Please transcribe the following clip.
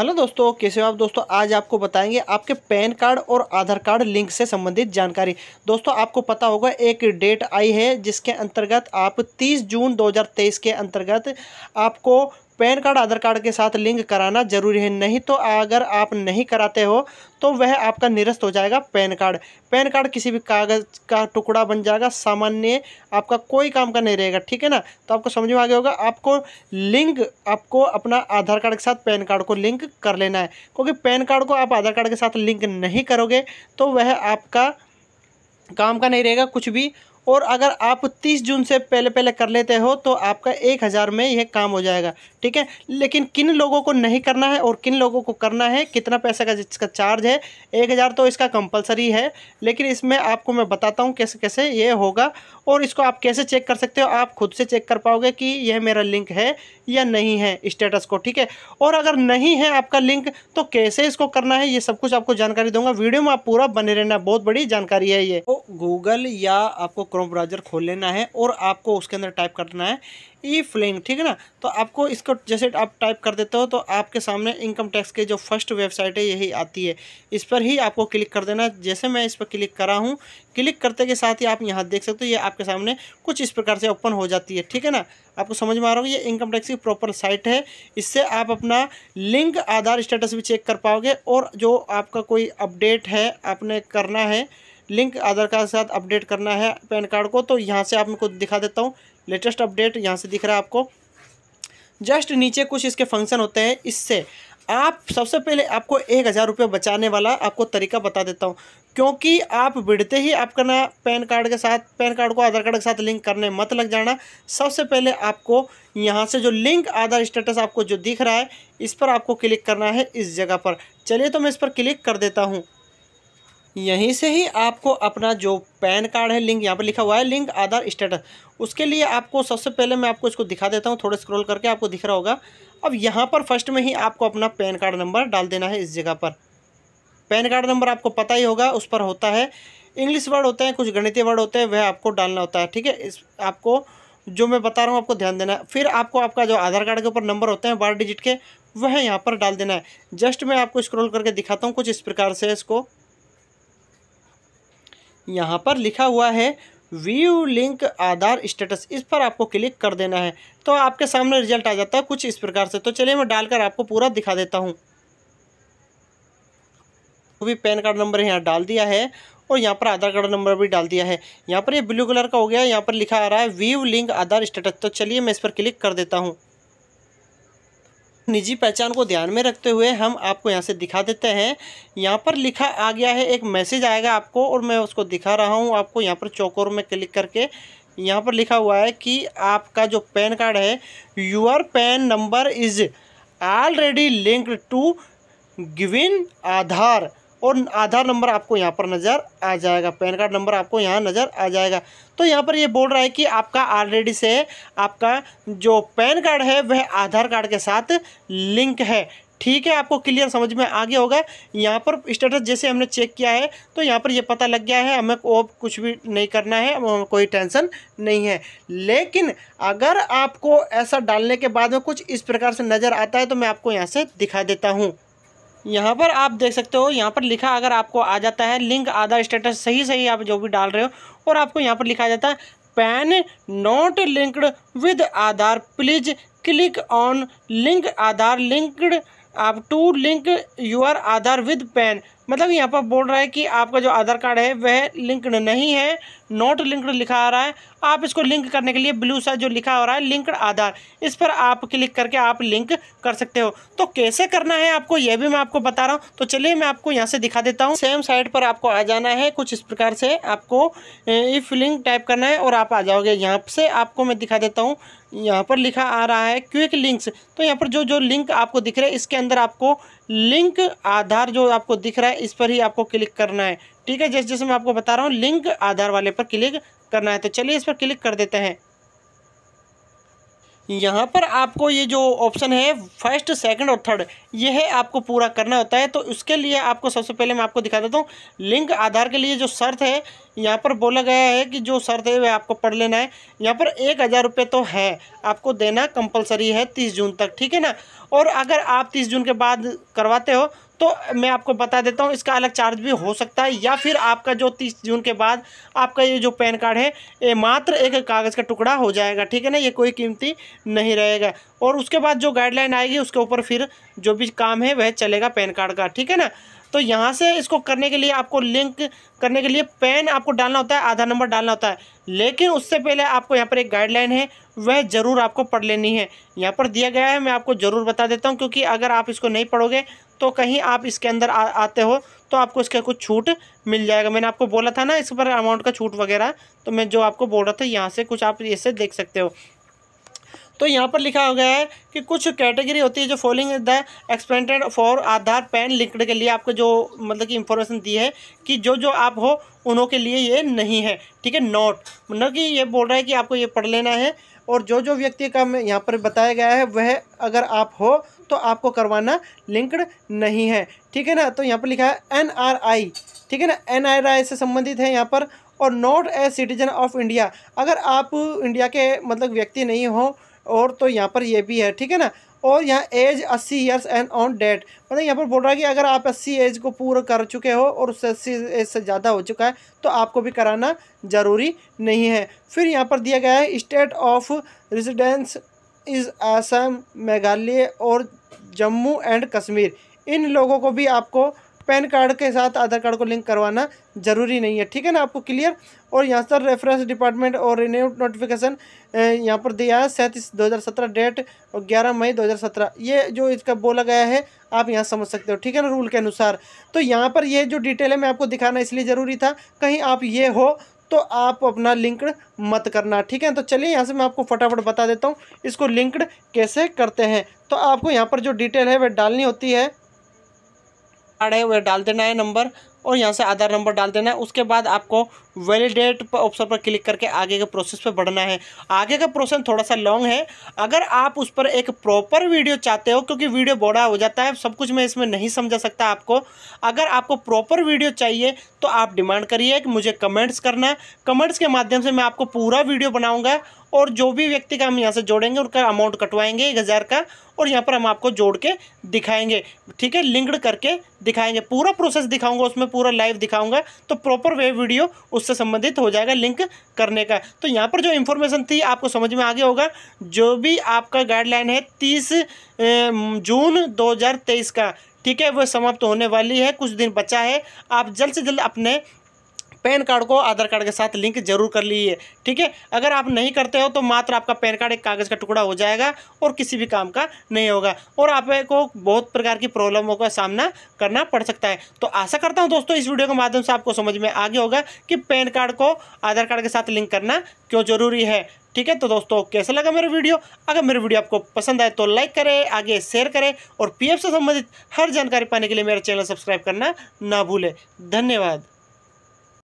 hello दोस्तों कैसे हो आप दोस्तों आज आपको बताएंगे आपके पैन कार्ड और आधार कार्ड लिंक से संबंधित जानकारी दोस्तों आपको पता होगा एक डेट आई है जिसके अंतर्गत आप 30 जून 2023 के अंतर्गत आपको पैन कार्ड आधार कार्ड के साथ लिंक कराना जरूरी है नहीं तो अगर आप नहीं कराते हो तो वह आपका निरस्त हो जाएगा पैन कार्ड पैन कार्ड किसी भी कागज़ का टुकड़ा बन जाएगा सामान्य आपका कोई काम का नहीं रहेगा ठीक है ना तो आपको समझ में आ गया होगा आपको लिंक आपको अपना आधार कार्ड के साथ पैन कार्ड को लिंक कर लेना है क्योंकि पैन कार्ड को आप आधार कार्ड के साथ लिंक नहीं करोगे तो वह आपका काम का नहीं रहेगा कुछ भी और अगर आप तीस जून से पहले पहले कर लेते हो तो आपका एक हज़ार में यह काम हो जाएगा ठीक है लेकिन किन लोगों को नहीं करना है और किन लोगों को करना है कितना पैसा का जिसका चार्ज है एक हज़ार तो इसका कंपलसरी है लेकिन इसमें आपको मैं बताता हूँ कैसे कैसे ये होगा और इसको आप कैसे चेक कर सकते हो आप खुद से चेक कर पाओगे कि यह मेरा लिंक है या नहीं है स्टेटस को ठीक है और अगर नहीं है आपका लिंक तो कैसे इसको करना है ये सब कुछ आपको जानकारी दूंगा वीडियो में आप पूरा बने रहना बहुत बड़ी जानकारी है ये गूगल तो या आपको क्रोम ब्राउज़र खोल लेना है और आपको उसके अंदर टाइप करना है ई फ्लिंग ठीक है ना तो आपको इसको जैसे आप टाइप कर देते हो तो आपके सामने इनकम टैक्स के जो फर्स्ट वेबसाइट है यही आती है इस पर ही आपको क्लिक कर देना जैसे मैं इस पर क्लिक करा हूँ क्लिक करते के साथ ही आप यहाँ देख सकते हो ये आपके सामने कुछ इस प्रकार से ओपन हो जाती है ठीक है ना आपको समझ में आ रहा हूँ ये इनकम टैक्स की प्रॉपर साइट है इससे आप अपना लिंक आधार स्टेटस भी चेक कर पाओगे और जो आपका कोई अपडेट है आपने करना है लिंक आधार कार्ड के साथ अपडेट करना है पैन कार्ड को तो यहाँ से आप मैं कुछ दिखा देता हूँ लेटेस्ट अपडेट यहाँ से दिख रहा है आपको जस्ट नीचे कुछ इसके फंक्शन होते हैं इससे आप सबसे पहले आपको एक हज़ार रुपये बचाने वाला आपको तरीका बता देता हूँ क्योंकि आप बिड़ते ही आपका ना पैन कार्ड के साथ पैन कार्ड को आधार कार्ड के साथ लिंक करने मत लग जाना सबसे पहले आपको यहाँ से जो लिंक आधार स्टेटस आपको जो दिख रहा है इस पर आपको क्लिक करना है इस जगह पर चलिए तो मैं इस पर क्लिक कर देता हूँ यहीं से ही आपको अपना जो पैन कार्ड है लिंक यहाँ पर लिखा हुआ है लिंक आधार स्टेटस उसके लिए आपको सबसे पहले मैं आपको इसको दिखा देता हूँ थोड़ा स्क्रॉल करके आपको दिख रहा होगा अब यहाँ पर फर्स्ट में ही आपको अपना पैन कार्ड नंबर डाल देना है इस जगह पर पैन कार्ड नंबर आपको पता ही होगा उस पर होता है इंग्लिश वर्ड होते हैं कुछ गणितीय वर्ड होते हैं वह आपको डालना होता है ठीक है इस आपको जो मैं बता रहा हूँ आपको ध्यान देना है फिर आपको आपका जो आधार कार्ड के ऊपर नंबर होते हैं बारह डिजिट के वह यहाँ पर डाल देना है जस्ट मैं आपको स्क्रॉल करके दिखाता हूँ कुछ इस प्रकार से इसको यहाँ पर लिखा हुआ है व्यू लिंक आधार स्टेटस इस पर आपको क्लिक कर देना है तो आपके सामने रिजल्ट आ जाता है कुछ इस प्रकार से तो चलिए मैं डालकर आपको पूरा दिखा देता हूँ वो भी पैन कार्ड नंबर यहाँ डाल दिया है और यहाँ पर आधार कार्ड नंबर भी डाल दिया है यहाँ पर ये ब्लू कलर का हो गया यहाँ पर लिखा आ रहा है व्यू लिंक आधार स्टेटस तो चलिए मैं इस पर क्लिक कर देता हूँ निजी पहचान को ध्यान में रखते हुए हम आपको यहाँ से दिखा देते हैं यहाँ पर लिखा आ गया है एक मैसेज आएगा आपको और मैं उसको दिखा रहा हूँ आपको यहाँ पर चौकोर में क्लिक करके यहाँ पर लिखा हुआ है कि आपका जो पैन कार्ड है your PAN number is already linked to given Aadhaar और आधार नंबर आपको यहाँ पर नज़र आ जाएगा पैन कार्ड नंबर आपको यहाँ नज़र आ जाएगा तो यहाँ पर ये बोल रहा है कि आपका ऑलरेडी से आपका जो पैन कार्ड है वह आधार कार्ड के साथ लिंक है ठीक है आपको क्लियर समझ में आ गया होगा यहाँ पर स्टेटस जैसे हमने चेक किया है तो यहाँ पर ये यह पता लग गया है हमें को कुछ भी नहीं करना है कोई टेंशन नहीं है लेकिन अगर आपको ऐसा डालने के बाद में कुछ इस प्रकार से नज़र आता है तो मैं आपको यहाँ से दिखा देता हूँ यहाँ पर आप देख सकते हो यहाँ पर लिखा अगर आपको आ जाता है लिंक आधार स्टेटस सही सही आप जो भी डाल रहे हो और आपको यहाँ पर लिखा जाता है PAN not linked with Aadhaar please click on link Aadhaar linked आप to link your Aadhaar with PAN मतलब यहाँ पर बोल रहा है कि आपका जो आधार कार्ड है वह लिंक्ड नहीं है नॉट लिंक्ड लिखा आ रहा है आप इसको लिंक करने के लिए ब्लू सा जो लिखा हो रहा है लिंक्ड आधार इस पर आप क्लिक करके आप लिंक कर सकते हो तो कैसे करना है आपको यह भी मैं आपको बता रहा हूँ तो चलिए मैं आपको यहाँ से दिखा देता हूँ सेम साइट पर आपको आ जाना है कुछ इस प्रकार से आपको इफ लिंक टाइप करना है और आप आ जाओगे यहाँ से आपको मैं दिखा देता हूँ यहाँ पर लिखा आ रहा है क्विक लिंक्स तो यहाँ पर जो जो लिंक आपको दिख रहे हैं इसके अंदर आपको लिंक आधार जो आपको दिख रहा है इस पर ही आपको क्लिक करना है ठीक है जैसे जैसे मैं आपको बता रहा हूँ लिंक आधार वाले पर क्लिक करना है तो चलिए इस पर क्लिक कर देते हैं यहाँ पर आपको ये जो ऑप्शन है फर्स्ट सेकंड और थर्ड ये है आपको पूरा करना होता है तो उसके लिए आपको सबसे पहले मैं आपको दिखा देता हूँ लिंक आधार के लिए जो शर्त है यहाँ पर बोला गया है कि जो शर्त है वह आपको पढ़ लेना है यहाँ पर एक हज़ार रुपये तो है आपको देना कंपलसरी है तीस जून तक ठीक है ना और अगर आप तीस जून के बाद करवाते हो तो मैं आपको बता देता हूँ इसका अलग चार्ज भी हो सकता है या फिर आपका जो तीस जून के बाद आपका ये जो पैन कार्ड है ये मात्र एक कागज़ का टुकड़ा हो जाएगा ठीक है ना ये कोई कीमती नहीं रहेगा और उसके बाद जो गाइडलाइन आएगी उसके ऊपर फिर जो भी काम है वह चलेगा पैन कार्ड का ठीक है ना तो यहाँ से इसको करने के लिए आपको लिंक करने के लिए पैन आपको डालना होता है आधार नंबर डालना होता है लेकिन उससे पहले आपको यहाँ पर एक गाइडलाइन है वह ज़रूर आपको पढ़ लेनी है यहाँ पर दिया गया है मैं आपको ज़रूर बता देता हूँ क्योंकि अगर आप इसको नहीं पढ़ोगे तो कहीं आप इसके अंदर आ, आते हो तो आपको इसका कुछ छूट मिल जाएगा मैंने आपको बोला था ना इस पर अमाउंट का छूट वगैरह तो मैं जो आपको बोल रहा था यहाँ से कुछ आप इससे देख सकते हो तो यहाँ पर लिखा हो गया है कि कुछ कैटेगरी होती है जो following the expended for Aadhaar PAN linked के लिए आपको जो मतलब कि इन्फॉर्मेशन दी है कि जो जो आप हो उनों के लिए ये नहीं है ठीक है नॉट मतलब कि ये बोल रहा है कि आपको ये पढ़ लेना है और जो जो व्यक्ति का यहाँ पर बताया गया है वह अगर आप हो तो आपको करवाना लिंक्ड नहीं है ठीक है ना तो यहाँ पर लिखा है एन आर आई ठीक है ना एन आर आई से संबंधित है यहाँ पर और not a citizen of India अगर आप इंडिया के मतलब व्यक्ति नहीं हो और तो यहाँ पर ये भी है ठीक है ना और यहाँ एज अस्सी ईयर्स एंड ऑन डेट मतलब यहाँ पर बोल रहा है कि अगर आप अस्सी एज को पूरा कर चुके हो और उससे अस्सी एज से ज़्यादा हो चुका है तो आपको भी कराना ज़रूरी नहीं है फिर यहाँ पर दिया गया है state of residence is Assam Meghalaya और जम्मू एंड कश्मीर इन लोगों को भी आपको पैन कार्ड के साथ आधार कार्ड को लिंक करवाना ज़रूरी नहीं है ठीक है ना आपको क्लियर और यहाँ सर रेफरेंस डिपार्टमेंट और रिन्यू नोटिफिकेशन यहाँ पर दिया है सैंतीस दो हज़ार सत्रह डेट और ग्यारह मई दो हज़ार सत्रह ये जो इसका बोला गया है आप यहाँ समझ सकते हो ठीक है ना रूल के अनुसार तो यहाँ पर ये जो डिटेल है मैं आपको दिखाना इसलिए ज़रूरी था कहीं आप ये हो तो आप अपना लिंकड मत करना ठीक है तो चलिए यहाँ से मैं आपको फटाफट बता देता हूँ इसको लिंकड कैसे करते हैं तो आपको यहाँ पर जो डिटेल है वह डालनी होती है कार्ड है वह डाल देना है नंबर और यहाँ से आधार नंबर डाल देना है उसके बाद आपको वैलिडेट ऑप्शन पर क्लिक करके आगे के प्रोसेस पर बढ़ना है आगे का प्रोसेस थोड़ा सा लॉन्ग है अगर आप उस पर एक प्रॉपर वीडियो चाहते हो क्योंकि वीडियो बड़ा हो जाता है सब कुछ मैं इसमें नहीं समझा सकता आपको अगर आपको प्रॉपर वीडियो चाहिए तो आप डिमांड करिए कि मुझे कमेंट्स करना कमेंट्स के माध्यम से मैं आपको पूरा वीडियो बनाऊँगा और जो भी व्यक्ति का हम यहाँ से जोड़ेंगे उनका अमाउंट कटवाएंगे एक हज़ार का और यहाँ पर हम आपको जोड़ के दिखाएंगे ठीक है लिंक्ड करके दिखाएंगे पूरा प्रोसेस दिखाऊंगा उसमें पूरा लाइव दिखाऊंगा तो प्रॉपर वे वीडियो उससे संबंधित हो जाएगा लिंक करने का तो यहाँ पर जो इन्फॉर्मेशन थी आपको समझ में आगे होगा जो भी आपका गाइडलाइन है तीस जून दो का ठीक है वह समाप्त होने वाली है कुछ दिन बचा है आप जल्द से जल्द अपने पैन कार्ड को आधार कार्ड के साथ लिंक जरूर कर लीजिए ठीक है अगर आप नहीं करते हो तो मात्र आपका पैन कार्ड एक कागज़ का टुकड़ा हो जाएगा और किसी भी काम का नहीं होगा और आपको बहुत प्रकार की प्रॉब्लमों का सामना करना पड़ सकता है तो आशा करता हूँ दोस्तों इस वीडियो के माध्यम से आपको समझ में आगे होगा कि पैन कार्ड को आधार कार्ड के साथ लिंक करना क्यों ज़रूरी है ठीक है तो दोस्तों कैसा लगा मेरा वीडियो अगर मेरा वीडियो आपको पसंद आए तो लाइक करें आगे शेयर करें और पीएफ से संबंधित हर जानकारी पाने के लिए मेरा चैनल सब्सक्राइब करना ना भूलें धन्यवाद